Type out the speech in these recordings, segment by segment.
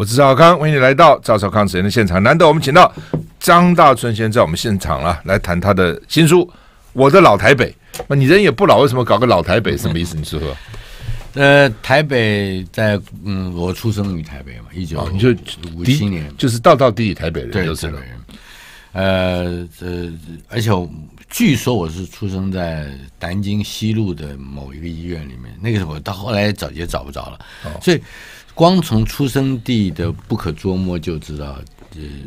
我是赵康，欢迎你来到赵少康主持的现场。难得我们请到张大春先生，我们现场了，来谈他的新书《我的老台北》。那你人也不老，为什么搞个老台北？什么意思？你说说。呃，台北在嗯，我出生于台北嘛，一九你就的年就是道道地台北人，就是呃呃，而且据说我是出生在南京西路的某一个医院里面，那个我到后来找也找不着了，所以。光从出生地的不可捉摸就知道，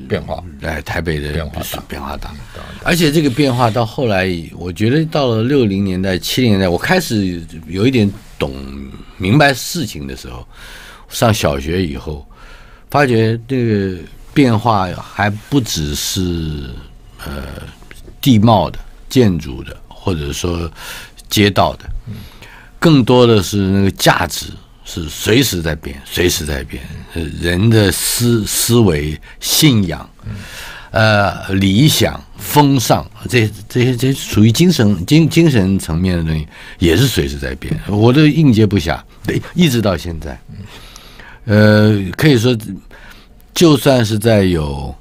变化。哎，台北的变化大，变化大。而且这个变化到后来，我觉得到了六零年代、七零年代，我开始有一点懂明白事情的时候，上小学以后，发觉这个变化还不只是呃地貌的、建筑的，或者说街道的，更多的是那个价值。是随时在变，随时在变。人的思思维、信仰、呃、理想、风尚，这这些这属于精神、精精神层面的东西，也是随时在变。我都应接不暇，对，一直到现在。呃，可以说，就算是在有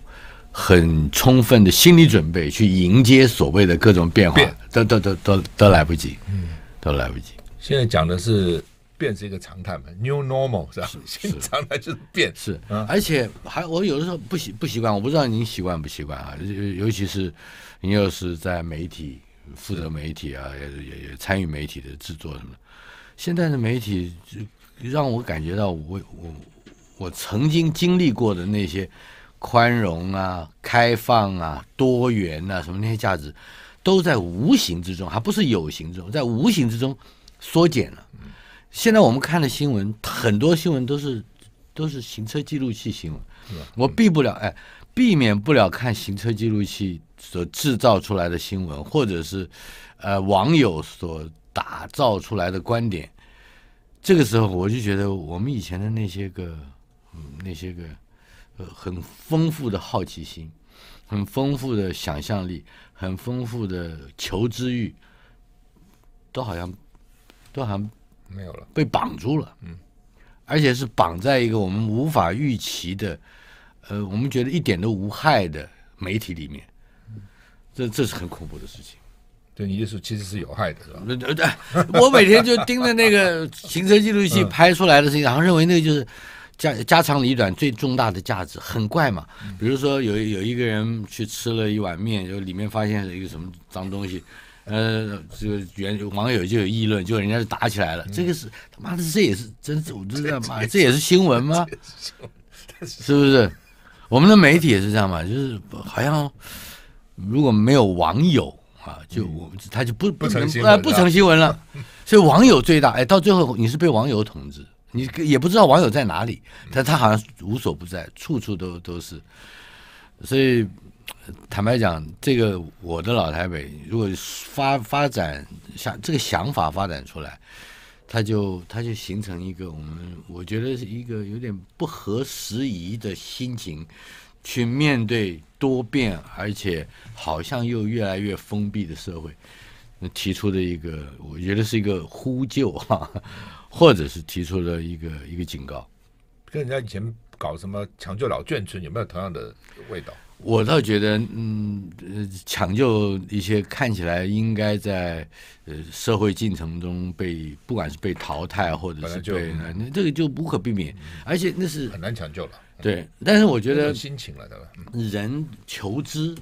很充分的心理准备去迎接所谓的各种变化，都都都都都来不及，嗯，都来不及。现在讲的是。变是一个常态嘛，new normal 是吧？新常态就是变是，而且还我有的时候不习不习惯，我不知道您习惯不习惯啊。尤其是您又是在媒体负责媒体啊，也也参与媒体的制作什么的，现在的媒体让我感觉到，我我我曾经经历过的那些宽容啊、开放啊、多元啊什么那些价值，都在无形之中，还不是有形之中，在无形之中缩减了。现在我们看的新闻，很多新闻都是都是行车记录器新闻，我避不了，哎，避免不了看行车记录器所制造出来的新闻，或者是呃网友所打造出来的观点。这个时候，我就觉得我们以前的那些个那些个很丰富的好奇心、很丰富的想象力、很丰富的求知欲，都好像都好像。没有了，被绑住了，嗯，而且是绑在一个我们无法预期的，呃，我们觉得一点都无害的媒体里面，这这是很恐怖的事情，对你来说其实是有害的，是吧？我每天就盯着那个行车记录器拍出来的事情，然后认为那个就是家家长里短最重大的价值，很怪嘛。比如说有有一个人去吃了一碗面，就里面发现了一个什么脏东西。呃，这个原网友就有议论，就人家就打起来了。这个是他妈的，这也是真是，我知道骂，这也是新闻吗？是不是？我们的媒体也是这样嘛？就是好像如果没有网友啊，就我们、他就不不成新闻不成新闻了。所以网友最大，哎，到最后你是被网友统治，你也不知道网友在哪里，但他好像无所不在，处处都都是。所以。坦白讲，这个我的老台北，如果发发展想这个想法发展出来，他就他就形成一个我们我觉得是一个有点不合时宜的心情去面对多变而且好像又越来越封闭的社会，提出的一个我觉得是一个呼救哈，或者是提出了一个一个警告，跟人家以前搞什么抢救老眷村有没有同样的味道？我倒觉得，嗯，抢救一些看起来应该在呃社会进程中被不管是被淘汰或者是对，那这个就无可避免，而且那是很难抢救了。对，但是我觉得心情了，对吧？人求知、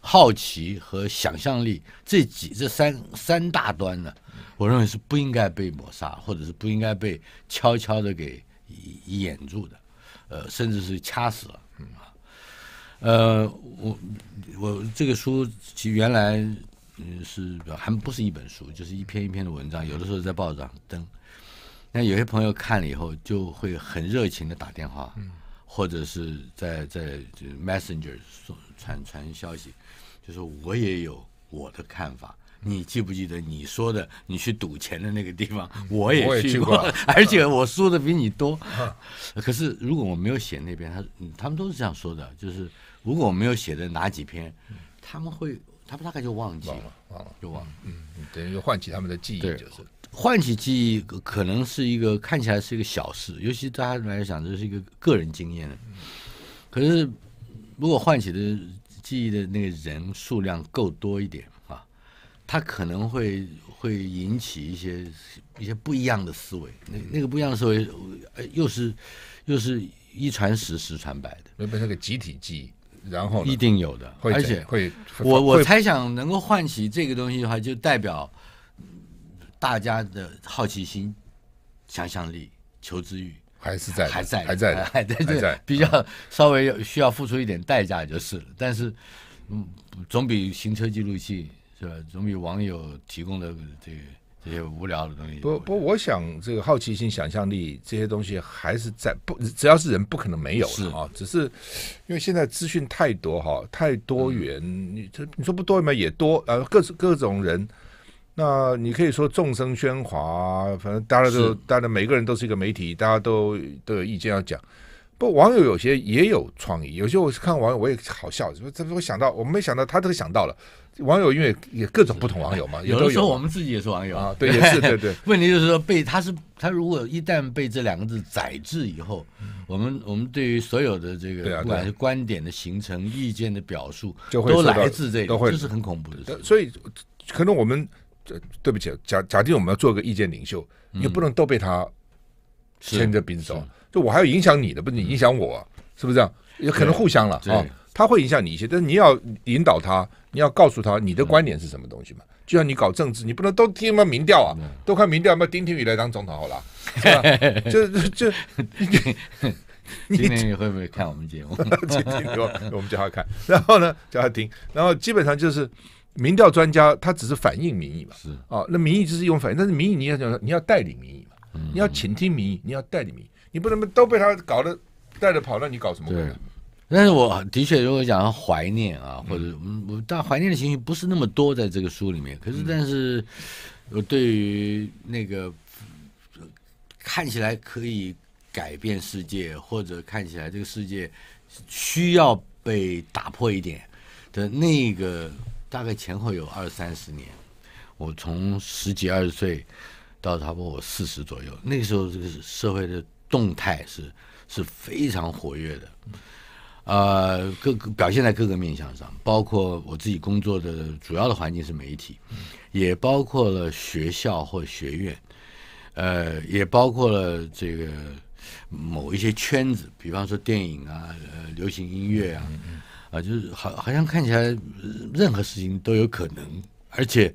好奇和想象力这几这三三大端呢，我认为是不应该被抹杀，或者是不应该被悄悄的给掩住的，呃，甚至是掐死了，嗯呃，我我这个书其实原来是还不是一本书，就是一篇一篇的文章，有的时候在报纸上登。那有些朋友看了以后，就会很热情的打电话，或者是在在 messenger 传传消息，就是我也有我的看法。你记不记得你说的你去赌钱的那个地方？我也去过，而且我输的比你多。可是如果我没有写那边，他他们都是这样说的，就是。如果我没有写的哪几篇，他们会，他们大概就忘记了，忘了，就忘了。嗯，等于唤起他们的记忆就是唤起记忆，可能是一个看起来是一个小事，尤其大家来讲，这是一个个人经验的。可是，如果唤起的记忆的那个人数量够多一点啊，他可能会会引起一些一些不一样的思维。那那个不一样的思维，又是又是一传十，十传百的，那个集体记忆。然后一定有的，而且会。我我猜想，能够唤起这个东西的话，就代表大家的好奇心、想象力、求知欲还是在，还在，还在，还在，还在，比较稍微需要付出一点代价就是了。但是，嗯，总比行车记录器是吧？总比网友提供的这个。这些无聊的东西。不不，我想这个好奇心、想象力这些东西还是在不，只要是人不可能没有的啊。只是因为现在资讯太多哈，太多元。你这你说不多嘛？也多呃，各各种人。那你可以说众生喧哗，反正大家都，当然每个人都是一个媒体，大家都都有意见要讲。不，网友有些也有创意，有些我是看网友我也好笑，怎不怎我想到？我没想到他这个想到了。网友因为也各种不同网友嘛，有的时候我们自己也是网友啊，对，也是对对。问题就是说，被他是他如果一旦被这两个字宰制以后，我们我们对于所有的这个对啊，观点的形成、意见的表述，就会都来自这个。这是很恐怖的。事。所以可能我们这对不起，假假定我们要做个意见领袖，你不能都被他牵着鼻子走。就我还要影响你的，不？是你影响我，是不是这样？也可能互相了啊。他会影响你一些，但是你要引导他，你要告诉他你的观点是什么东西嘛？就像你搞政治，你不能都听嘛民调啊，都看民调嘛，听听宇来当总统好了，就就你今你会不会看我们节目？我们叫他看，然后呢，叫他听，然后基本上就是民调专家，他只是反映民意嘛，是啊，那民意就是用反映，但是民意你要讲，你要代理民意嘛，你要倾听民意，你要代理民，意，你不能都被他搞得带着跑那你搞什么？但是我的确，如果讲怀念啊，或者我但怀念的情绪不是那么多，在这个书里面。可是，但是，对于那个看起来可以改变世界，或者看起来这个世界需要被打破一点的那个，大概前后有二三十年。我从十几二十岁到差不多我四十左右，那个时候这个社会的动态是是非常活跃的。呃，各表现在各个面向上，包括我自己工作的主要的环境是媒体，也包括了学校或学院，呃，也包括了这个某一些圈子，比方说电影啊，呃，流行音乐啊，啊，就是好，好像看起来任何事情都有可能，而且，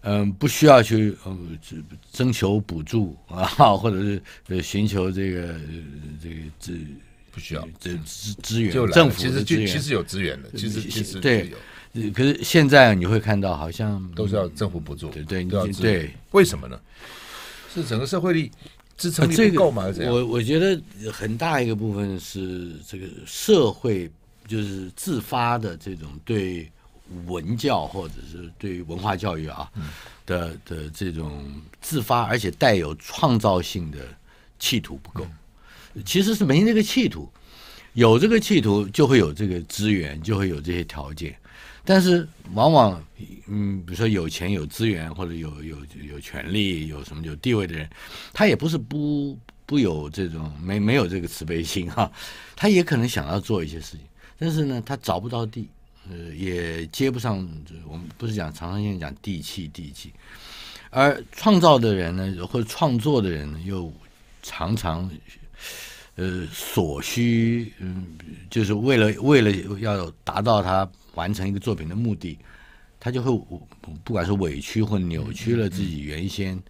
嗯，不需要去嗯，征求补助啊，或者是呃，寻求这个这个这。不需要，这资资源就政府其实就其实有资源的，其实其实对，可是现在你会看到好像都是要政府补助，对对，都要对，为什么呢？是整个社会力支撑力不够吗？这样我我觉得很大一个部分是这个社会就是自发的这种对文教或者是对文化教育啊的的这种自发而且带有创造性的企图不够。其实是没这个企图，有这个企图就会有这个资源，就会有这些条件。但是往往，嗯，比如说有钱、有资源，或者有有有权利、有什么有地位的人，他也不是不不有这种没没有这个慈悲心啊，他也可能想要做一些事情。但是呢，他找不到地，呃，也接不上。我们不是讲常常现在讲地气、地气，而创造的人呢，或者创作的人呢，又常常。呃，所需，嗯，就是为了为了要达到他完成一个作品的目的，他就会，不管是委屈或扭曲了自己原先，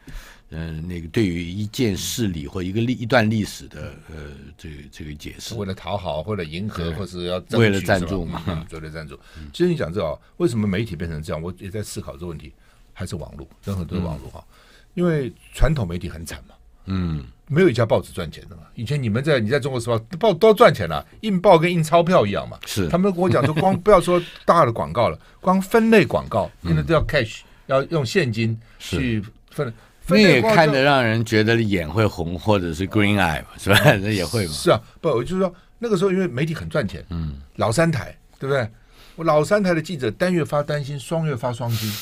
嗯，那个对于一件事理或一个历一段历史的，呃，这个这个解释，为了讨好或者迎合，或是要为了赞助嘛，为了赞助。其实你讲这道，为什么媒体变成这样？我也在思考这个问题，还是网络，任何都网络啊，因为传统媒体很惨嘛。嗯，没有一家报纸赚钱的嘛？以前你们在你在中国时报报多赚钱了，印报跟印钞票一样嘛。是，他们跟我讲说，光 不要说大的广告了，光分类广告，现在都要 cash，要用现金去分。那也看得让人觉得眼会红，或者是 green eye 是吧？那也会嘛？是啊，不，我就是说那个时候因为媒体很赚钱，嗯，老三台对不对？我老三台的记者单月发单薪，双月发双薪，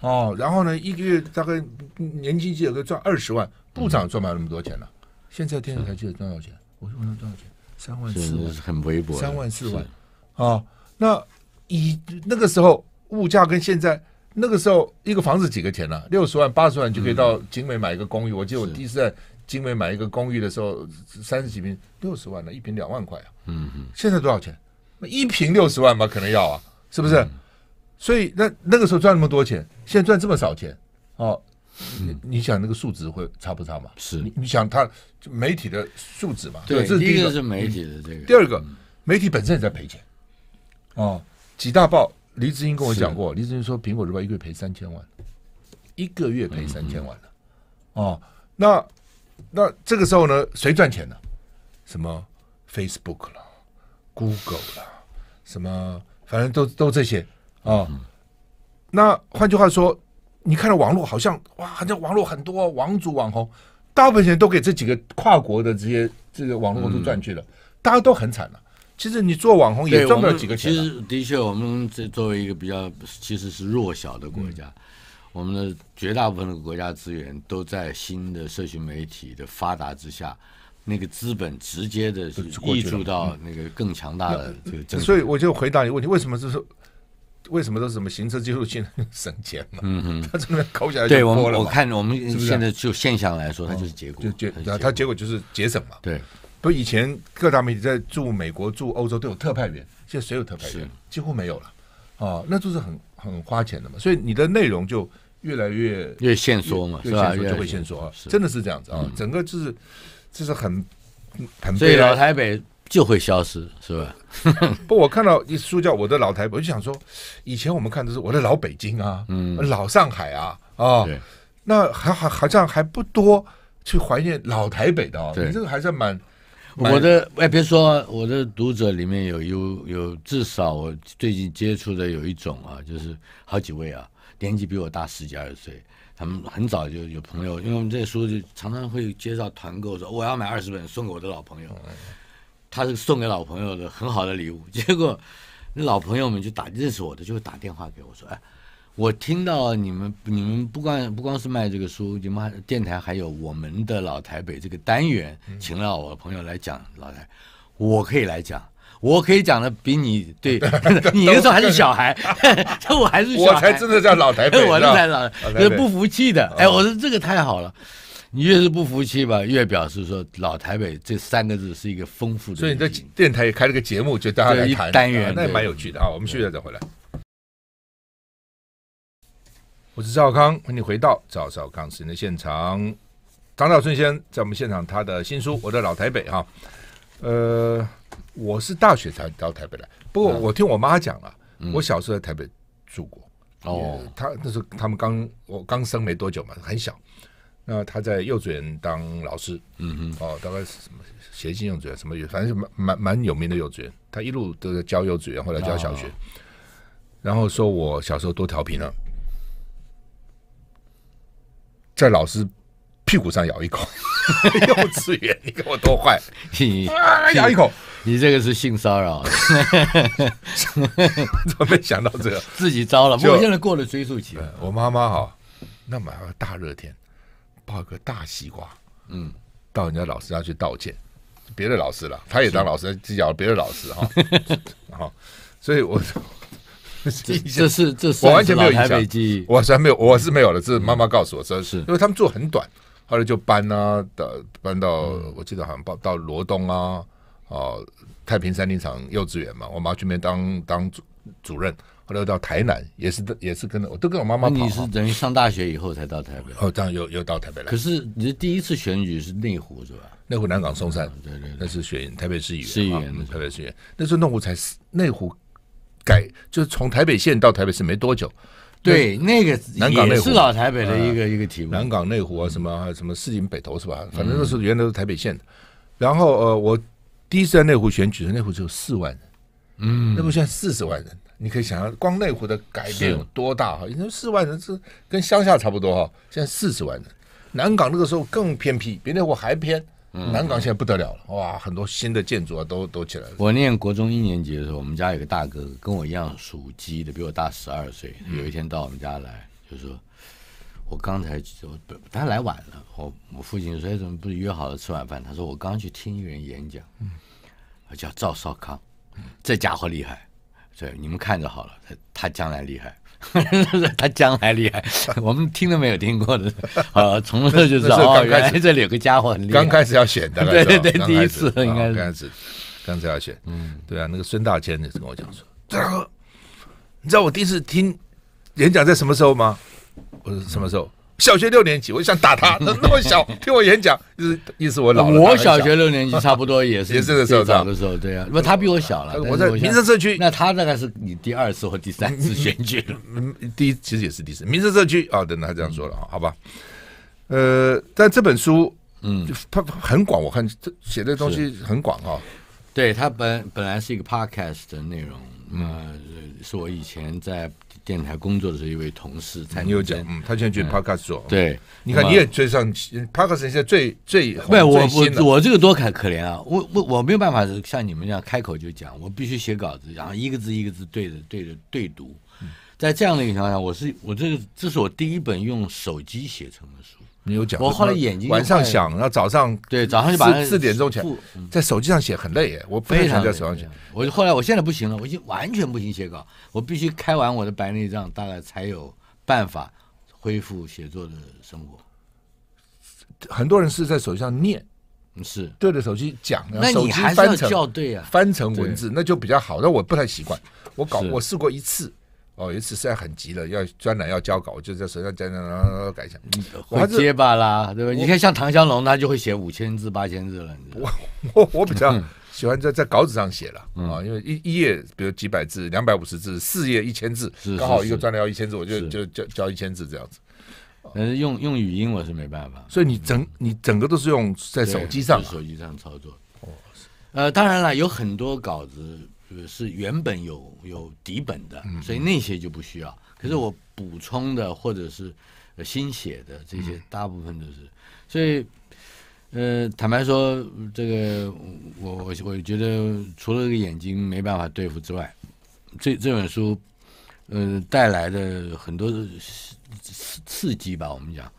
哦，然后呢，一个月大概年轻记者可以赚二十万。部长赚不了那么多钱了，现在电视台记得多少钱？我说我那多少钱？三万四万，三万四万，啊，那以那个时候物价跟现在那个时候一个房子几个钱呢？六十万、八十万就可以到景美买一个公寓。我记得我第一次在景美买一个公寓的时候，三十几平，六十万呢，一平两万块啊。嗯嗯，现在多少钱？那一平六十万吧，可能要啊，是不是？所以那那个时候赚那么多钱，现在赚这么少钱，哦。你你想那个数值会差不差嘛？是，你想它媒体的数值嘛？对，这是第一个是媒体的这个。第二个，媒体本身也在赔钱哦，几大报，黎志英跟我讲过，黎志英说苹果日报》一个月赔三千万，一个月赔三千万了哦，那那这个时候呢，谁赚钱呢？什么 Facebook 了，Google 了，什么反正都都这些啊。那换句话说。你看到网络好像哇，好像网络很多网主网红，大部分钱都给这几个跨国的这些这个网络都赚去了，大家都很惨了。其实你做网红也赚不了几个钱。其实的确，我们这作为一个比较其实是弱小的国家，我们的绝大部分的国家资源都在新的社群媒体的发达之下，那个资本直接的溢注到那个更强大的这个。所以我就回答你问题：为什么就是？为什么都是什么行车记录器省钱嘛？嗯嗯，他真的抠下来就了。对，我我看我们现在就现象来说，它就是结果。就结，它结果就是节省嘛。对，不以前各大媒体在驻美国、驻欧洲都有特派员，现在谁有特派员？几乎没有了。啊，那就是很很花钱的嘛。所以你的内容就越来越越限缩嘛，是吧？就会限缩啊，真的是这样子啊。整个就是就是很很所以老台北。就会消失，是吧？不，我看到一书叫《我的老台北》，就想说，以前我们看的是我的老北京啊，嗯，老上海啊，啊，那还还好像还不多去怀念老台北的哦。你这个还是蛮……我的哎，别说我的读者里面有有有，至少我最近接触的有一种啊，就是好几位啊，年纪比我大十几二十岁，他们很早就有朋友，因为我们这书就常常会介绍团购，说我要买二十本送给我的老朋友。他是送给老朋友的很好的礼物，结果老朋友们就打认识我的就打电话给我说：“哎，我听到你们你们不光不光是卖这个书，你们电台还有我们的老台北这个单元，请了我朋友来讲老台，我可以来讲，我可以讲的比你对，你那时候还是小孩，我还是我才真的叫老台北，我是老，不服气的，哎，我说这个太好了。”你越是不服气吧，越表示说“老台北”这三个字是一个丰富的。所以，你在电台也开了个节目，就大家来谈单元，那也蛮有趣的啊！我们续了再回来。我是赵康，欢迎回到赵少康新的现场。张兆春先生在我们现场，他的新书《我的老台北》哈。呃，我是大学才到台北来，不过我听我妈讲了，我小时候在台北住过。哦，他那时候他们刚我刚生没多久嘛，很小。那他在幼稚园当老师，嗯哼，哦，大概是什么协进幼稚园，什么反正蛮蛮蛮有名的幼稚园，他一路都在教幼稚园，后来教小学，然后说我小时候多调皮呢，在老师屁股上咬一口，幼稚园，你给我多坏，啊，咬一口，你这个是性骚扰，怎么没想到这个 自己招了，我现在过了追溯期，我妈妈哈，那么大热天。抱个大西瓜，嗯，到人家老师家去道歉，别的老师了，他也当老师，教别的老师哈，哈，所以，我这是这我完全没有印象，我完全没有，我是没有了。是妈妈告诉我说是因为他们住很短，后来就搬啊，的搬到我记得好像搬到罗东啊，哦，太平山顶场幼稚园嘛，我妈去那边当当主主任。后来到台南，也是也是跟我都跟我妈妈。那你是等于上大学以后才到台北？哦，这样又又到台北来。可是你的第一次选举是内湖是吧？内湖南港松山，对对，那是选台北市议员。议员，台北市议员。那时候内湖才内湖改就是从台北县到台北市没多久。对，那个南港内湖是老台北的一个一个题目。南港内湖啊，什么什么市井北投是吧？反正都是原来都是台北县的。然后呃，我第一次在内湖选举的内湖只有四万人，嗯，那不现在四十万人。你可以想象光内湖的改变有多大哈！以前四万人是跟乡下差不多哈，现在四十万人。南港那个时候更偏僻，比内湖还偏。南港现在不得了了，哇，很多新的建筑啊都都起来了。我念国中一年级的时候，我们家有个大哥跟我一样属鸡的，比我大十二岁。有一天到我们家来，就说：“我刚才……我他来晚了。我我父亲说：‘怎么不是约好了吃晚饭？’他说：‘我刚去听一人演讲。’叫赵少康，这家伙厉害。”所以你们看着好了，他他将来厉害，他将来厉害，我们听都没有听过的，啊，从这就知道哦，原来这里有个家伙很厉害，刚开始要选的，对对对，第一次应该是刚开始，刚才要选，嗯，对啊，那个孙大千就是跟我讲说，你知道我第一次听演讲在什么时候吗？我说什么时候？小学六年级，我想打他，那么小听我演讲，意思我老了。我小学六年级差不多也是 也是在市长的时候，对啊，因为他比我小了。我在民生社区。那他大概是你第二次或第三次选举？第一其实也是第四民生社区啊。等到他这样说了啊，好吧。呃，但这本书，嗯，它很广，我看这写的东西很广啊。对他本本来是一个 podcast 的内容，嗯、呃，是我以前在。电台工作的候一位同事，谭有讲。嗯，他在去 Podcast 做。对，你看你也追上 Podcast 现在最最，不，我我我这个多可可怜啊！我我我没有办法像你们这样开口就讲，我必须写稿子，然后一个字一个字对着对着对读。在这样的一个情况下，我是我这个这是我第一本用手机写成的书。你有讲。我后来眼睛晚上想，然后早上对早上就把四点钟起来，在手机上写很累，耶，我不常在手机上写。我就后来，我现在不行了，我已经完全不行写稿，我必须开完我的白内障，大概才有办法恢复写作的生活。很多人是在手机上念，是对着手机讲，那你还是翻成校对啊，翻成文字那就比较好，那我不太习惯。我搞，我试过一次。哦，有一次实在很急了，要专栏要交稿，我就在手上讲讲改一下，我结巴啦，对吧？你看像唐香龙，他就会写五千字、八千字了。我我我比较喜欢在在稿纸上写了啊，因为一一页比如几百字、两百五十字，四页一千字，刚好一个专栏要一千字，我就就交交一千字这样子。但是用用语音我是没办法，所以你整你整个都是用在手机上，手机上操作。哦，呃，当然了，有很多稿子。是原本有有底本的，所以那些就不需要。可是我补充的或者是新写的这些，大部分都是。所以，呃，坦白说，这个我我我觉得除了这个眼睛没办法对付之外，这这本书，呃，带来的很多刺刺激吧。我们讲，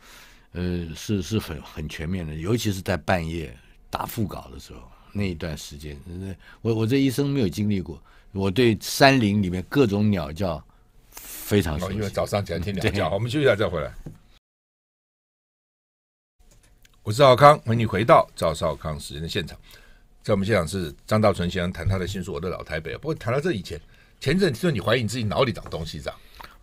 呃，是是很很全面的，尤其是在半夜打副稿的时候。那一段时间，我我这一生没有经历过。我对山林里面各种鸟叫非常熟悉。因为早上起来听鸟叫，我们休息一下再回来。我是赵康，欢迎你回到赵少康时间的现场。在我们现场是张道纯先生谈他的新书《我的老台北》。不过谈到这以前，前阵听说你怀疑你自己脑里长东西长。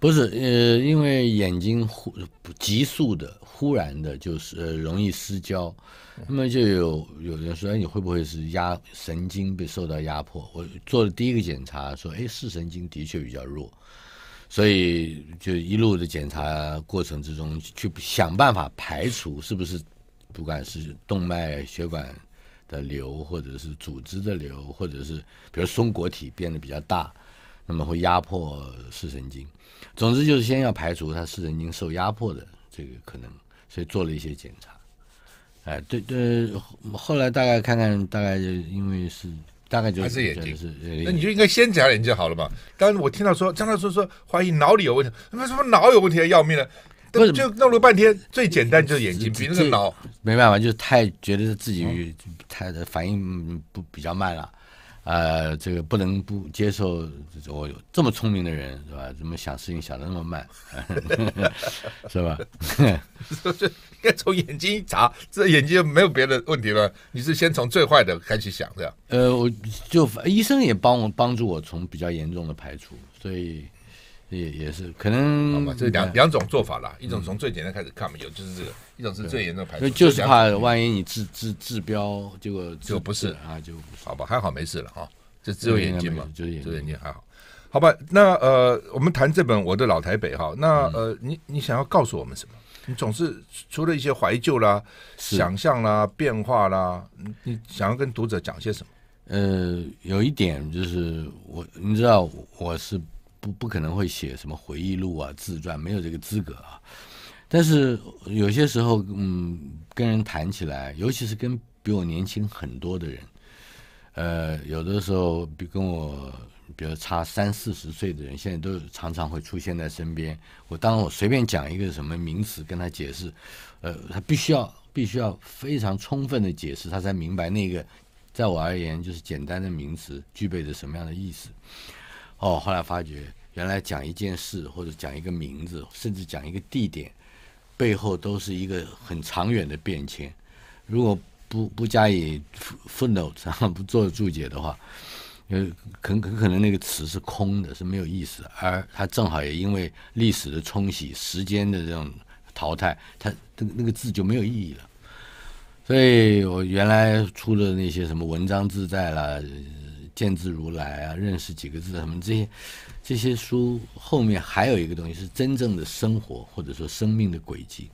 不是，呃，因为眼睛忽急速的、忽然的，就是容易失焦，那么就有有人说，你会不会是压神经被受到压迫？我做了第一个检查，说，哎，视神经的确比较弱，所以就一路的检查过程之中去想办法排除是不是，不管是动脉血管的瘤，或者是组织的瘤，或者是比如松果体变得比较大。那么会压迫视神经，总之就是先要排除他视神经受压迫的这个可能，所以做了一些检查。哎，对对，后来大概看看，大概就因为是大概就是眼睛是，那你就应该先查眼睛好了嘛。但是我听到说，张大叔说怀疑脑里有问题，那么脑有问题要命了，不是就弄了半天，最简单就是眼睛，比那个脑没办法，就是太觉得自己太反应不比较慢了。啊，这个不能不接受。我这么聪明的人是吧？怎么想事情想的那么慢，是吧？应该从眼睛一查，这眼睛没有别的问题了。你是先从最坏的开始想，这样。呃，我就医生也帮我帮助我从比较严重的排除，所以。也也是可能，好吧，这两两种做法啦，一种从最简单开始看嘛，有就是这个；一种是最严重排除，就是怕万一你治治治标，结果就不是啊，就好吧，还好没事了哈，就只有眼睛嘛，就眼睛还好，好吧。那呃，我们谈这本《我的老台北》哈，那呃，你你想要告诉我们什么？你总是除了一些怀旧啦、想象啦、变化啦，你想要跟读者讲些什么？呃，有一点就是我，你知道我是。不不可能会写什么回忆录啊、自传，没有这个资格啊。但是有些时候，嗯，跟人谈起来，尤其是跟比我年轻很多的人，呃，有的时候比跟我，比如差三四十岁的人，现在都常常会出现在身边。我当我随便讲一个什么名词跟他解释，呃，他必须要必须要非常充分的解释，他才明白那个，在我而言就是简单的名词具备着什么样的意思。哦，后来发觉，原来讲一件事，或者讲一个名字，甚至讲一个地点，背后都是一个很长远的变迁。如果不不加以分分然后不做注解的话，呃，很很可能那个词是空的，是没有意思。而它正好也因为历史的冲洗、时间的这种淘汰，它那个那个字就没有意义了。所以我原来出的那些什么文章自在啦。见字如来啊，认识几个字什么这些，这些书后面还有一个东西是真正的生活或者说生命的轨迹。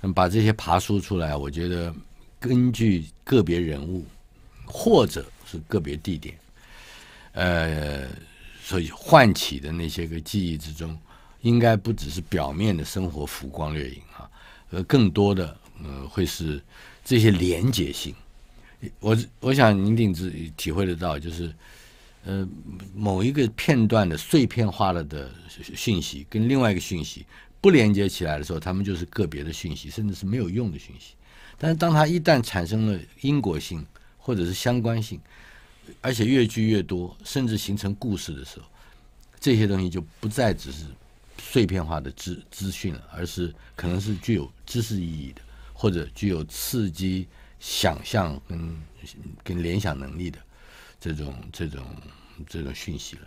那么把这些爬书出来，我觉得根据个别人物或者是个别地点，呃，所以唤起的那些个记忆之中，应该不只是表面的生活浮光掠影啊，而更多的呃会是这些连结性。我我想您一定知体会得到，就是，呃，某一个片段的碎片化了的讯息，跟另外一个讯息不连接起来的时候，他们就是个别的讯息，甚至是没有用的讯息。但是，当它一旦产生了因果性或者是相关性，而且越聚越多，甚至形成故事的时候，这些东西就不再只是碎片化的资资讯了，而是可能是具有知识意义的，或者具有刺激。想象跟跟联想能力的这种这种这种讯息了，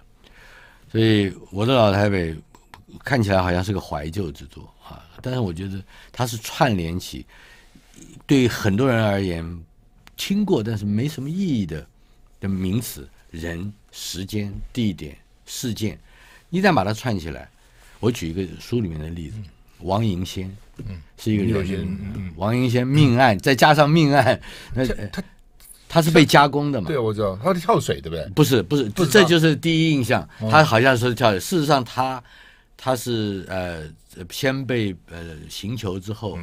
所以我的老台北看起来好像是个怀旧之作啊，但是我觉得它是串联起对很多人而言听过但是没什么意义的的名词、人、时间、地点、事件，一旦把它串起来，我举一个书里面的例子。王银仙，嗯，是一个女演王银仙命案再加上命案，那他他是被加工的嘛？对，我知道，他是跳水，对不对？不是，不是，不，这就是第一印象。他好像是跳水，事实上他他是呃，先被呃行球之后，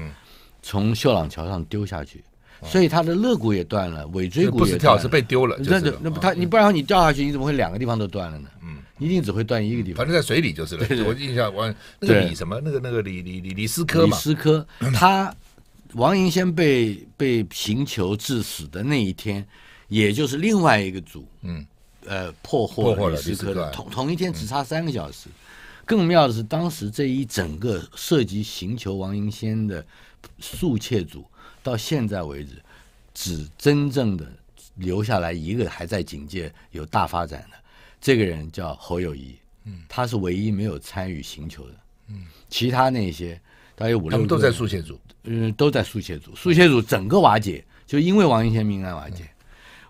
从秀朗桥上丢下去，所以他的肋骨也断了，尾椎骨不是跳是被丢了。那那不他你不然你掉下去你怎么会两个地方都断了呢？嗯。一定只会断一个地方，反正在水里就是了。我印象，王那个李什么，那个那个李李李李斯科嘛。李斯科，他王银先被被行囚致死的那一天，也就是另外一个组，嗯，呃破获李思科同同一天只差三个小时。更妙的是，当时这一整个涉及行球王银先的速窃组，到现在为止，只真正的留下来一个还在警界有大发展的。这个人叫侯友谊，嗯，他是唯一没有参与刑求的，嗯，其他那些大约五六，他们都在速写组，嗯，都在速写组，速写组整个瓦解，就因为王玉先命案瓦解。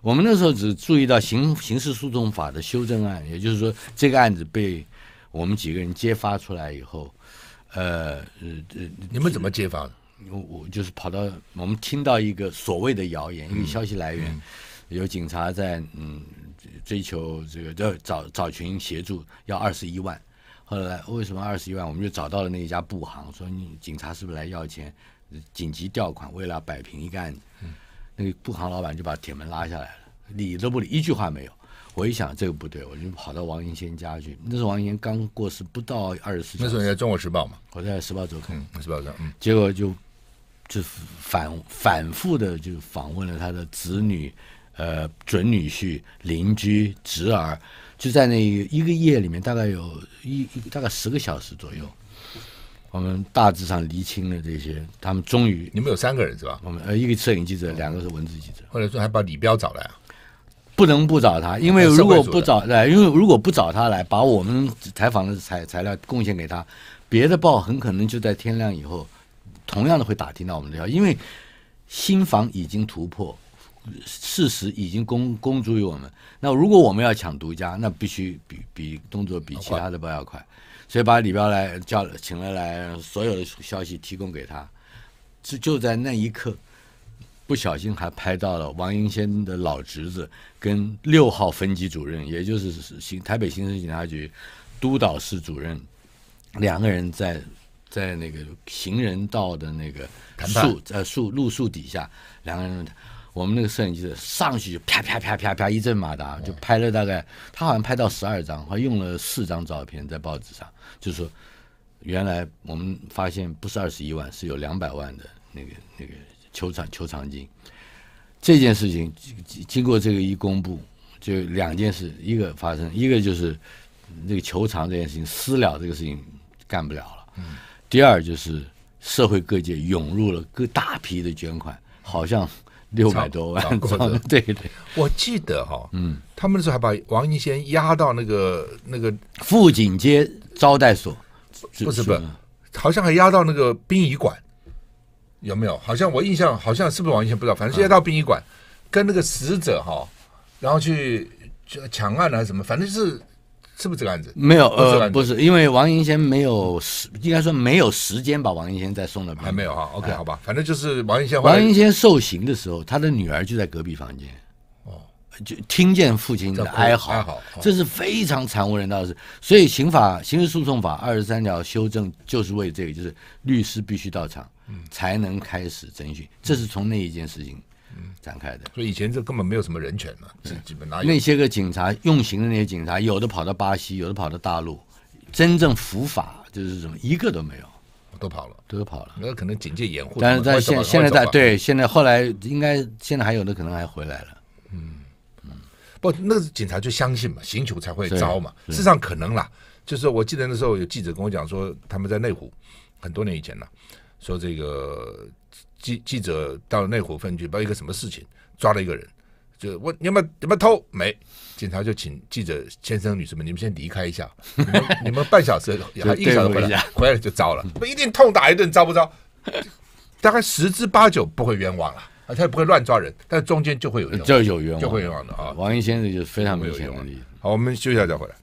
我们那时候只注意到刑刑事诉讼法的修正案，也就是说，这个案子被我们几个人揭发出来以后，呃，呃，你们怎么揭发？我我就是跑到，我们听到一个所谓的谣言，因为消息来源有警察在，嗯。追求这个，要找找群协助，要二十一万。后来为什么二十一万？我们就找到了那一家布行，说你警察是不是来要钱？紧急调款，为了摆平一个案子。嗯。那个布行老板就把铁门拉下来了，理都不理，一句话没有。我一想这个不对，我就跑到王云仙家去。那时候王云仙刚过世不到二十四那时候人在《中国时报》嘛？我在《时报周刊》。嗯，《时报周刊》。嗯。结果就就反反复的就访问了他的子女。呃，准女婿、邻居、侄儿，就在那一个夜里面，大概有一大概十个小时左右。我们大致上厘清了这些，他们终于你们有三个人是吧？我们呃，一个摄影记者，两个是文字记者。后来，说还把李彪找来，不能不找他，因为如果不找，因为如果不找他来，把我们采访的材材料贡献给他，别的报很可能就在天亮以后，同样的会打听到我们的条，因为新房已经突破。事实已经公公诸于我们。那如果我们要抢独家，那必须比比动作比其他的报要快，所以把李彪来叫请了来，所有的消息提供给他。就就在那一刻，不小心还拍到了王英先的老侄子跟六号分局主任，也就是新台北刑事警察局督导室主任，两个人在在那个行人道的那个树呃树路树底下两个人。我们那个摄影机上去就啪啪啪啪啪一阵马达，就拍了大概，他好像拍到十二张，还用了四张照片在报纸上，就是原来我们发现不是二十一万，是有两百万的那个那个球场球场金。这件事情经经过这个一公布，就两件事，一个发生，一个就是这个球场这件事情私了这个事情干不了了。第二就是社会各界涌入了各大批的捐款，好像。六百多万，对对，我记得哈，嗯，他们那时候还把王英先押到那个那个富锦街招待所，不是不，是，好像还押到那个殡仪馆，有没有？好像我印象好像是不是王英先不知道，反正现在到殡仪馆跟那个死者哈，然后去抢案还是什么，反正是。是不是这个案子？没有呃，不是，因为王银仙没有时，应该说没有时间把王银仙再送了，还没有哈。OK，好吧，反正就是王银仙。王银仙受刑的时候，他的女儿就在隔壁房间，哦，就听见父亲的哀嚎，这是非常惨无人道的事。所以刑法、刑事诉讼法二十三条修正就是为这个，就是律师必须到场，才能开始侦讯。这是从那一件事情。展开的，所以以前这根本没有什么人权嘛，是基本哪那些个警察用刑的那些警察，有的跑到巴西，有的跑到大陆，真正伏法就是什么一个都没有，都跑了，都跑了，那可能警戒掩护。但是在现现在在对现在后来应该现在还有的可能还回来了。嗯嗯，不，那个警察就相信嘛，刑求才会招嘛，事实上可能啦。就是我记得那时候有记者跟我讲说，他们在内湖很多年以前了，说这个。记记者到内湖分局，报一个什么事情，抓了一个人，就问你们你们偷没？警察就请记者先生、女士们，你们先离开一下，你们半小时、一个小时回来，回来就糟了，不一定痛打一顿，招不招？大概十之八九不会冤枉了，他也不会乱抓人，但中间就会有就有冤枉，就会冤枉的啊！王一先生就非常没有冤枉力。好，我们休息一下再回来。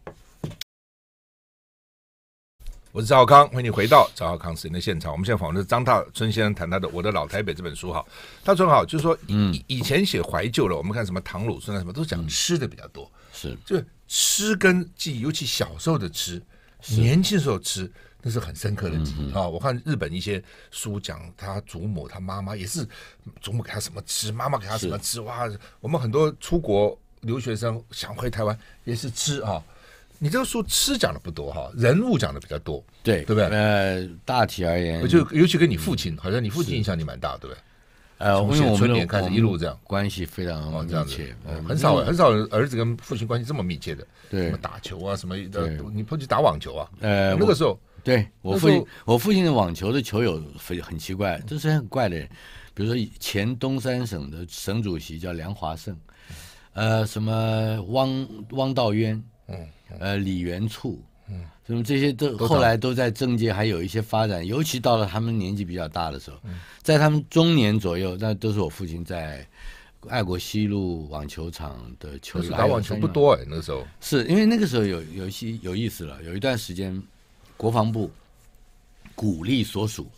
我是赵康，欢迎你回到赵康时间的现场。我们现在访问的是张大春先生，谈他的《我的老台北》这本书。哈，大春好，就是说，以以前写怀旧了，我们看什么唐鲁孙啊，什么都讲吃的比较多，是，就吃跟记忆，尤其小时候的吃，年轻时候吃，那是很深刻的记忆啊。我看日本一些书讲他祖母、他妈妈也是，祖母给他什么吃，妈妈给他什么吃，哇，我们很多出国留学生想回台湾也是吃啊。你这个说吃讲的不多哈，人物讲的比较多，对对不对？呃，大体而言，就尤其跟你父亲，好像你父亲影响你蛮大，对不对？呃，从我们开始一路这样，关系非常密切，很少很少儿子跟父亲关系这么密切的。对，什么打球啊，什么，对，你不去打网球啊？呃，那个时候，对我父我父亲的网球的球友非很奇怪，这是很怪的。人，比如说前东三省的省主席叫梁华胜，呃，什么汪汪道渊。嗯，呃，李元簇，嗯，什么这些都后来都在政界还有一些发展，尤其到了他们年纪比较大的时候，在他们中年左右，那都是我父亲在爱国西路网球场的球打网球不多哎，那时候是因为那个时候有有些有意思了，有一段时间，国防部鼓励所属，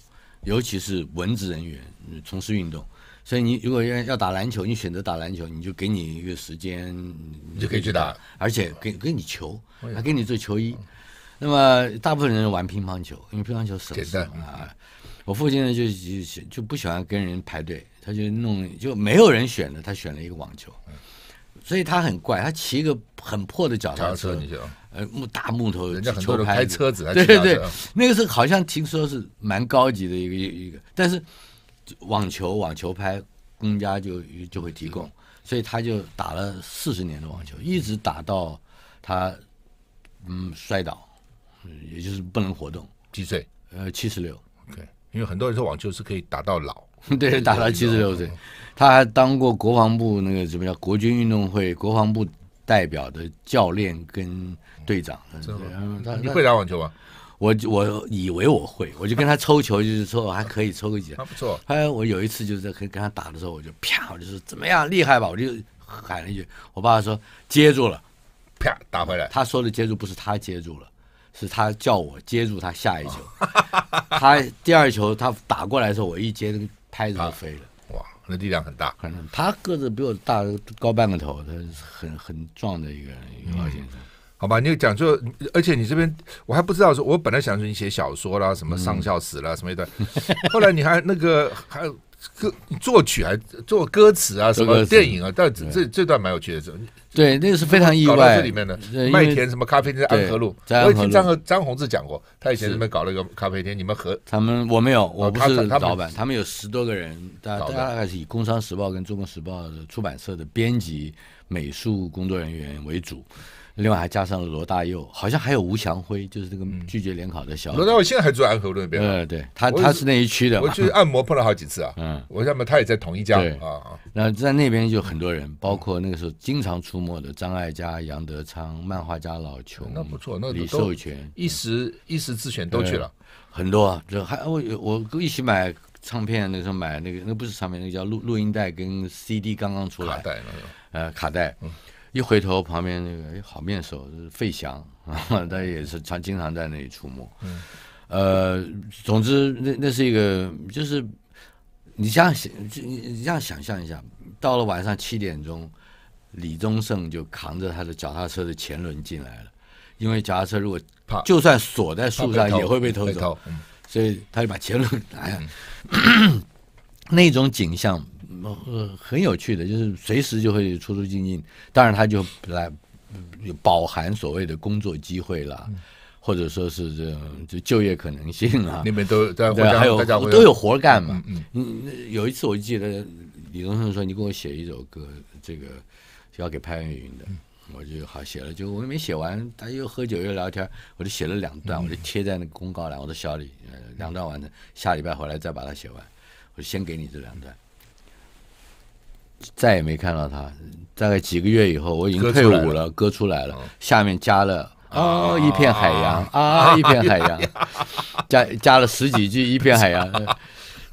尤其是文职人员从事运动。所以你如果要要打篮球，你选择打篮球，你就给你一个时间，你就可以去打，而且给给你球，还给你做球衣。那么大部分人玩乒乓球，因为乒乓球省事啊。我父亲呢就就就不喜欢跟人排队，他就弄就没有人选了，他选了一个网球。所以他很怪，他骑一个很破的脚踏车，呃木大木头人家球拍车子，对对对，那个时候好像听说是蛮高级的一个一个，但是。网球，网球拍，公家就就会提供，所以他就打了四十年的网球，一直打到他嗯摔倒，也就是不能活动，几岁？呃，七十六。OK，因为很多人说网球是可以打到老，对，打到七十六岁。他还当过国防部那个什么叫国军运动会国防部代表的教练跟队长。你会打网球吗？我我以为我会，我就跟他抽球，就是抽还可以抽个几下，不错。哎，我有一次就是在跟跟他打的时候，我就啪，我就说怎么样厉害吧，我就喊了一句。我爸爸说接住了，啪打回来。他说的接住不是他接住了，是他叫我接住他下一球。他第二球他打过来的时候，我一接拍子就飞了。哇，那力量很大。可能他个子比我大高半个头，他很很壮的一个一个老先生。好吧，你讲就，而且你这边我还不知道，说我本来想说你写小说啦，什么上校死了什么一段，后来你还那个还作曲还做歌词啊，什么电影啊，但这这段蛮有趣的，是对，那个是非常意外。这里面的麦田什么咖啡厅、安和路，我听张和张宏志讲过，他以前那边搞了一个咖啡厅，你们和他们我没有，我不是他们，他们有十多个人，大概是以工商时报跟中国时报的出版社的编辑、美术工作人员为主。另外还加上了罗大佑，好像还有吴祥辉，就是这个拒绝联考的小。罗大佑现在还住安河路那边。嗯，对，他他是那一区的。我去按摩碰了好几次啊。嗯，我那么他也在同一家啊。那在那边就很多人，包括那个时候经常出没的张艾嘉、杨德昌、漫画家老琼。那不错，那李寿全一时一时之选都去了。很多啊，这还我我一起买唱片那时候买那个那不是唱片，那叫录录音带跟 CD 刚刚出来。卡带。呃，卡带。一回头，旁边那个哎，好面熟，是费翔，他也是常经常在那里出没。呃，总之，那那是一个，就是你这样想，你这样想象一下，到了晚上七点钟，李宗盛就扛着他的脚踏车的前轮进来了，因为脚踏车如果就算锁在树上也会被偷走，所以他就把前轮拿上。那种景象。很很有趣的就是随时就会出出进进，当然他就来饱含所谓的工作机会了，或者说是这种就就业可能性啊。你们都在还有都有活干嘛？嗯，有一次我就记得李宗盛说：“你给我写一首歌，这个就要给潘云云的。”我就好写了，就我也没写完，他又喝酒又聊天，我就写了两段，我就贴在那个公告栏。我说：“小李，两段完成，下礼拜回来再把它写完。”我就先给你这两段。再也没看到他。大概几个月以后，我已经退伍了，割出来了。下面加了哦，一片海洋，啊，一片海洋，加加了十几句，一片海洋。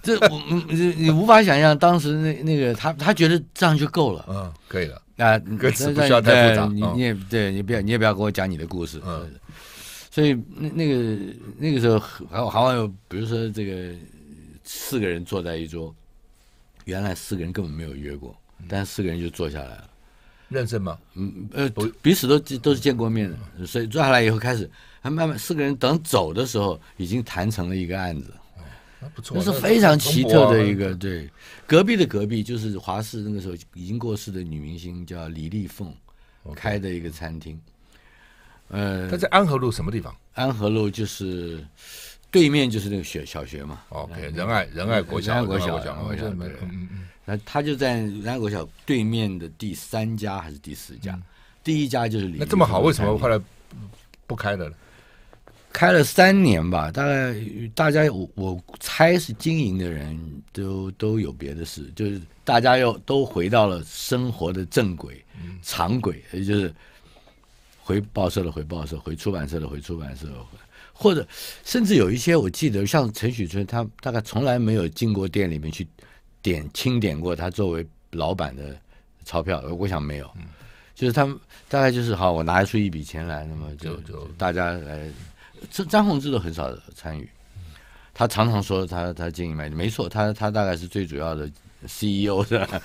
这我你你无法想象，当时那那个他他觉得这样就够了，嗯，可以了啊，歌词不需要太复杂。你你也对你不要你也不要跟我讲你的故事。嗯，所以那那个那个时候还还好有，比如说这个四个人坐在一桌，原来四个人根本没有约过。但四个人就坐下来了，认识吗？嗯呃，彼此都都是见过面的，所以坐下来以后开始，他慢慢四个人等走的时候，已经谈成了一个案子。那不是非常奇特的一个对。隔壁的隔壁就是华氏那个时候已经过世的女明星叫李丽凤，开的一个餐厅。呃，它在安和路什么地方？安和路就是对面就是那个学小学嘛。OK，仁爱仁爱国小，仁爱国小，仁爱国小，对。他就在南国小对面的第三家还是第四家？第一家就是李。那这么好，为什么后来不开的了？开了三年吧，大概大家我我猜是经营的人都都有别的事，就是大家又都回到了生活的正轨、常轨，也就是回报社的回报社，回出版社的回出版社，或者甚至有一些，我记得像陈许春，他大概从来没有进过店里面去。点清点过他作为老板的钞票，我想没有，就是他们大概就是好，我拿出一笔钱来，那么就就大家来，张张宏志都很少参与，他常常说他他经营卖，没错，他他大概是最主要的 CEO 是吧？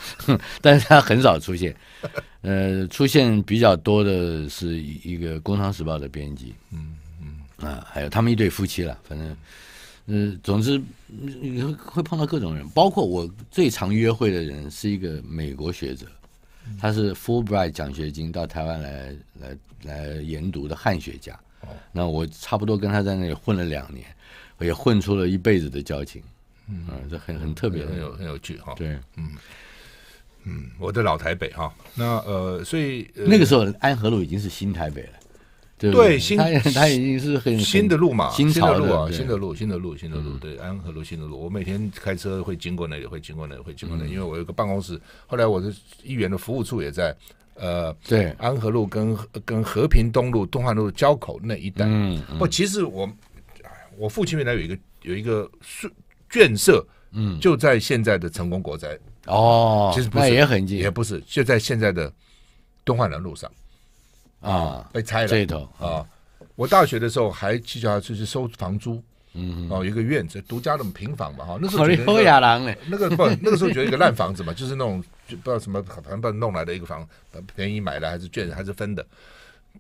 但是他很少出现，呃，出现比较多的是一个《工商时报》的编辑，嗯嗯啊，还有他们一对夫妻了，反正。嗯，总之，会会碰到各种人，包括我最常约会的人是一个美国学者，他是 Fulbright 奖学金到台湾来来来研读的汉学家，那我差不多跟他在那里混了两年，也混出了一辈子的交情。嗯，这很很特别，很有很有趣哈。对，嗯嗯，我的老台北哈，那呃，所以那个时候安和路已经是新台北了。对，新它已经是很新的路嘛，新的路啊，新的路，新的路，新的路，对，安和路新的路，我每天开车会经过那里，会经过那里，会经过那里，因为我有个办公室，后来我的议员的服务处也在，呃，对，安和路跟跟和平东路、东汉路交口那一带，嗯，不，其实我我父亲原来有一个有一个社眷舍，嗯，就在现在的成功国宅，哦，其实不那也很近，也不是，就在现在的东汉南路上。啊，被拆了这一啊！我大学的时候还去叫他出去收房租，嗯，哦，一个院子，独家的平房吧，哈，那是。好优雅的。那个不，那个时候觉得一个烂房子嘛，就是那种不知道什么，反正弄来的一个房，便宜买的还是卷还是分的，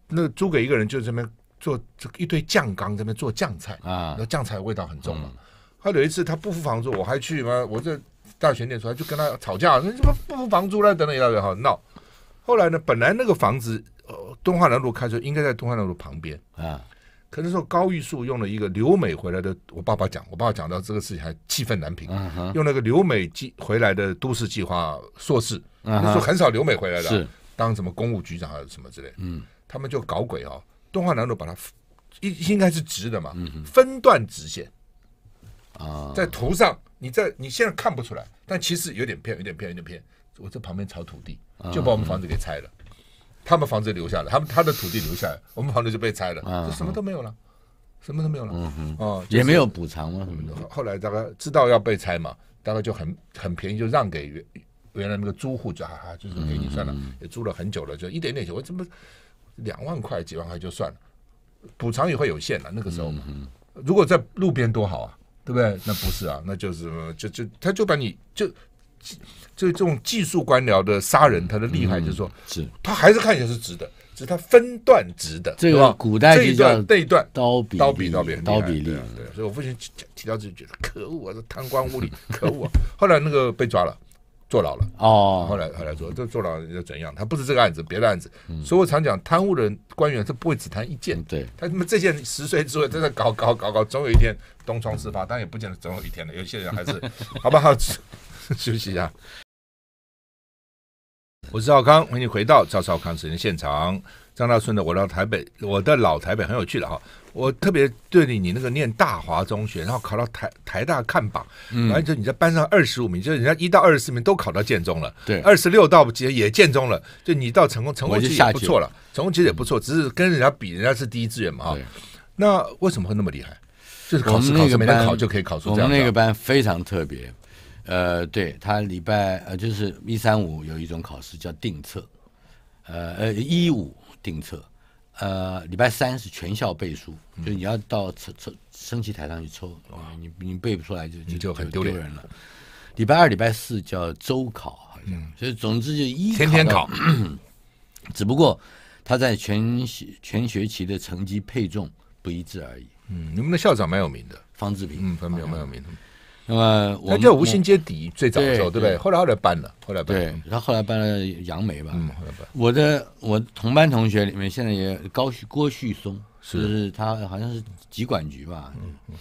那租给一个人，就是这边做一堆酱缸，这边做酱菜啊，那酱菜味道很重嘛。他有一次他不付房租，我还去嘛，我在大学念书，就跟他吵架，那什么不付房租了等等大堆好闹。后来呢，本来那个房子。呃，东化南路开车，应该在东化南路旁边啊。可能说高玉树用了一个留美回来的，我爸爸讲，我爸爸讲到这个事情还气愤难平。用那个留美计回来的都市计划硕士，那时候很少留美回来的，是当什么公务局长还是什么之类？嗯，他们就搞鬼哦。东华南路把它应应该是直的嘛，分段直线啊，在图上你在你现在看不出来，但其实有点偏，有点偏，有点偏。我这旁边炒土地，就把我们房子给拆了。他们房子留下来，他们他的土地留下来，我们房子就被拆了，就什么都没有了，什么都没有了，哦，也没有补偿吗？什么的？后来大概知道要被拆嘛，大概就很很便宜就让给原原来那个租户，就哈哈，就是给你算了，也租了很久了，就一点点钱，我怎么两万块、几万块就算了？补偿也会有限的，那个时候，嘛、如果在路边多好啊，对不对？那不是啊，那就是就就他就把你就。就这种技术官僚的杀人，他的厉害就是说，是，他还是看起来是直的，只是他分段直的。这个古代这一段这一段，刀比刀比刀笔刀对，所以我父亲提到己觉得可恶啊，这贪官污吏 可恶啊。后来那个被抓了，坐牢了。哦，后来后来坐这坐牢又怎样？他不是这个案子，别的案子。所以我常讲，贪污的官员是不会只贪一件，对，他什么这件十岁之后，真的搞搞搞搞，总有一天东窗事发，但也不见得总有一天的。有些人还是 好不好？休息一下。我是赵康，欢迎回到赵少康时间现场。张大顺的《我到台北，我的老台北很有趣的哈。我特别对你，你那个念大华中学，然后考到台台大看榜，然后你在班上二十五名，就是人家一到二十四名都考到建中了。对，二十六到其实也建中了，就你到成功成功其实也不错了，成功其实也不错，只是跟人家比，人家是第一志愿嘛。那为什么会那么厉害？就是试考试没班考就可以考出我们那个班非常特别。呃，对他礼拜呃，就是一三五有一种考试叫定测，呃呃一五定测，呃礼拜三是全校背书，就你要到抽抽升旗台上去抽，你你背不出来就就就很丢人了。礼拜二、礼拜四叫周考，好像所以总之就一天天考，只不过他在全学全学期的成绩配重不一致而已。嗯，你们的校长蛮有名的，方志平，嗯，方志平蛮有名的。那么，他叫无心街底最早的时候，对不对？后来后来搬了，后来搬了。他后来搬了杨梅吧？嗯，后来搬。我的我同班同学里面，现在也高旭郭旭松，是他好像是集管局吧？嗯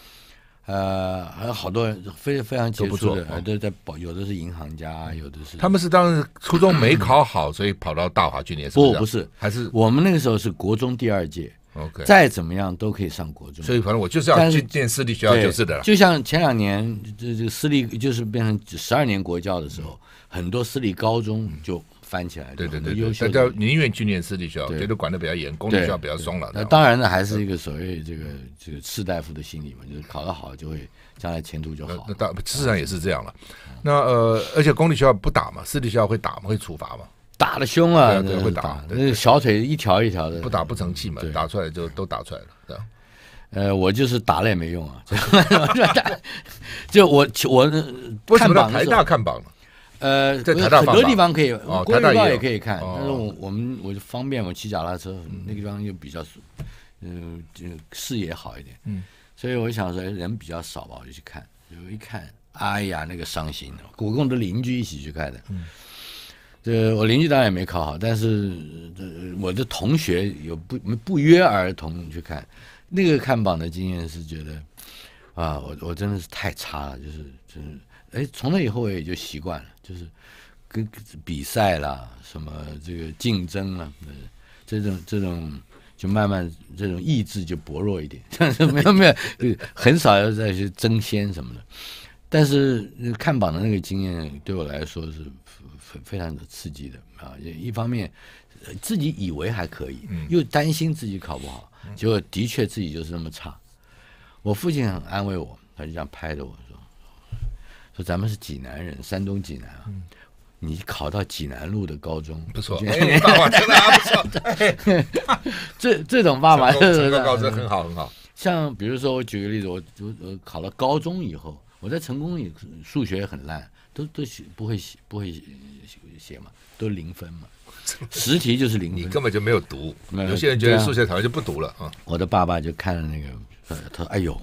呃，还有好多人非非常杰出的，都在保，有的是银行家，有的是。他们是当时初中没考好，所以跑到大华去念。书。不不是，还是我们那个时候是国中第二届。OK，再怎么样都可以上国中，所以反正我就是要去建私立学校就是的。就像前两年这这私立就是变成十二年国教的时候，很多私立高中就翻起来对对对对，大家宁愿去念私立学校，觉得管的比较严，公立学校比较松了。那当然呢，还是一个所谓这个这个士大夫的心理嘛，就是考得好就会将来前途就好。那事实上也是这样了。那呃，而且公立学校不打嘛，私立学校会打嘛，会处罚嘛。打的凶啊，对，会打那小腿一条一条的，不打不成器嘛，打出来就都打出来了。对。呃，我就是打了也没用啊，就我我看榜的大看榜了，呃，在台大很多地方可以，台大也可以看。但是我我们我就方便，我骑脚踏车，那个地方又比较，嗯，就视野好一点。嗯，所以我想说人比较少吧，我就去看。就一看，哎呀，那个伤心，我跟我的邻居一起去看的。这我邻居当然也没考好，但是这我的同学有不不约而同去看那个看榜的经验是觉得啊，我我真的是太差了，就是就是哎，从那以后我也就习惯了，就是跟比赛啦什么这个竞争啦，这种这种就慢慢这种意志就薄弱一点，但是没有没有很少要再去争先什么的，但是看榜的那个经验对我来说是。非常的刺激的啊！一方面自己以为还可以，又担心自己考不好，结果的确自己就是那么差。我父亲很安慰我，他就这样拍着我说：“说咱们是济南人，山东济南啊，你考到济南路的高中不错，爸爸真的不错。”这这种爸爸，这功高中很好很好。像比如说，我举个例子，我就呃考了高中以后，我在成功里数学也很烂。都都写不会写不会写嘛，都零分嘛，十 题就是零分，你根本就没有读。有些人觉得数学考完就不读了啊。我的爸爸就看了那个，呃，他说：“哎呦，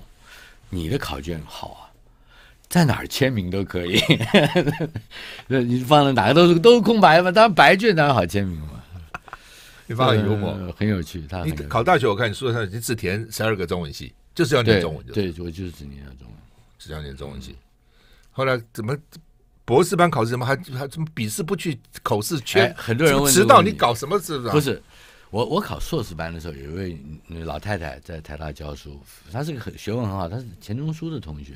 你的考卷好啊，在哪儿签名都可以。”那你放在哪个都是都是空白嘛，当然白卷当然好签名嘛。你放了幽默，很有趣。他你考大学，我看你书上已经自填十二个中文系，就是要念中文的。对，我就是只念了中文，只要念中文系。后来怎么？博士班考试怎么还还怎么笔试不去口试？缺很多人问，知道你搞什么是不是？不是，我我考硕士班的时候，有一位老太太在台大教书，她是个很学问很好，她是钱钟书的同学，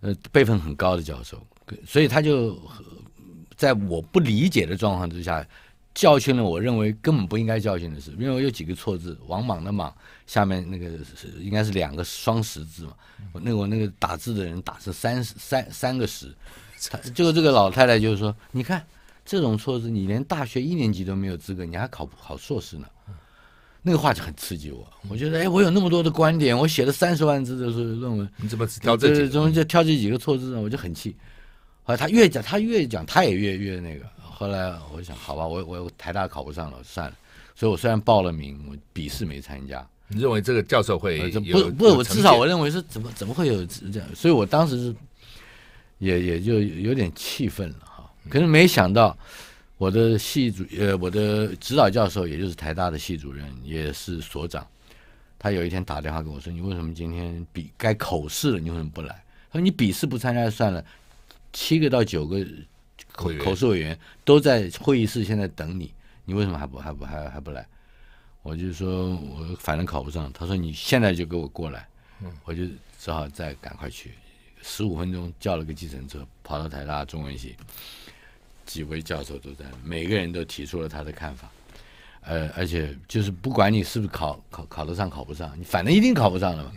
呃，辈分很高的教授，所以他就在我不理解的状况之下，教训了我认为根本不应该教训的事，因为我有几个错字，王莽的莽下面那个是应该是两个双十字嘛，那我那个打字的人打是三三三个十。就 这个老太太就是说，你看这种措施，你连大学一年级都没有资格，你还考不考硕士呢？那个话就很刺激我。我觉得，哎，我有那么多的观点，我写了三十万字的论文，你怎么只挑这？怎么就挑这几个错字呢？我就很气。后来他越讲，他越讲，他也越越那个。后来我想，好吧，我我台大考不上了，算了。所以我虽然报了名，我笔试没参加。你认为这个教授会有不不？我至少我认为是怎么怎么会有这样？所以我当时是。也也就有点气愤了哈，可是没想到我的系主呃我的指导教授也就是台大的系主任也是所长，他有一天打电话跟我说：“你为什么今天比该口试了，你为什么不来？”他说：“你笔试不参加就算了，七个到九个口口试委员都在会议室现在等你，你为什么还不还不还还不来？”我就说：“我反正考不上。”他说：“你现在就给我过来。”我就只好再赶快去。十五分钟叫了个计程车，跑到台大中文系，几位教授都在，每个人都提出了他的看法。呃，而且就是不管你是不是考考考得上考不上，你反正一定考不上了嘛。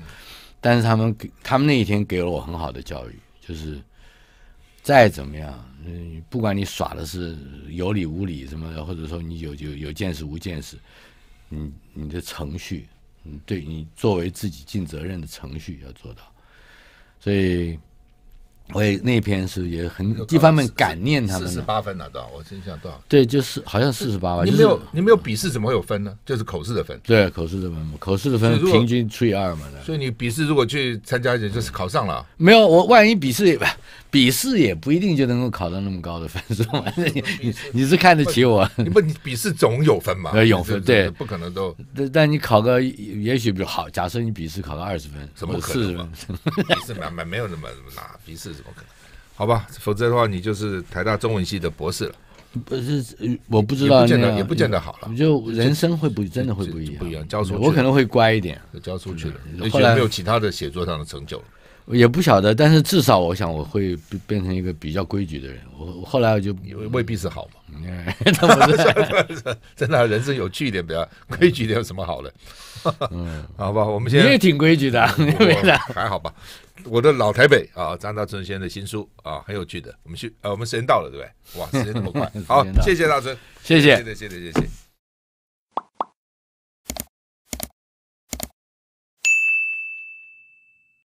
但是他们给他们那一天给了我很好的教育，就是再怎么样，嗯，不管你耍的是有理无理什么的，或者说你有有有见识无见识，你你的程序，你对你作为自己尽责任的程序要做到。所以，我也那篇是也很一方面感念他们四十八分拿到，我心想多少？对，就是好像四十八万。你没有你没有笔试怎么会有分呢？就是口试的分。对，口试的分，口试的分平均除以二嘛所以你笔试如果去参加，就是考上了。没有我万一笔试笔试也不一定就能够考到那么高的分数。你你是看得起我？你不，你笔试总有分嘛？呃，有分，对，不可能都。但但你考个，也许比好。假设你笔试考个二十分，什么四十分？笔试没没没有那么那，笔试怎么可能？好吧，否则的话，你就是台大中文系的博士了。不是，我不知道，也不见得好了。就人生会不真的会不一样？不一样，教书我可能会乖一点，教出去了，而且没有其他的写作上的成就。也不晓得，但是至少我想我会 变变成一个比较规矩的人。我后来我就未必是好嘛，你 看，是想，真的人生有趣一点，比较规矩一点有什么好的？好吧，我们现在你也挺规矩的，那的还好吧？我的老台北啊，张大春先生的新书啊，很有趣的。我们去，呃，我们时间到了，对不对？哇，时间那么快。好，谢谢大春，谢谢，谢谢，谢谢。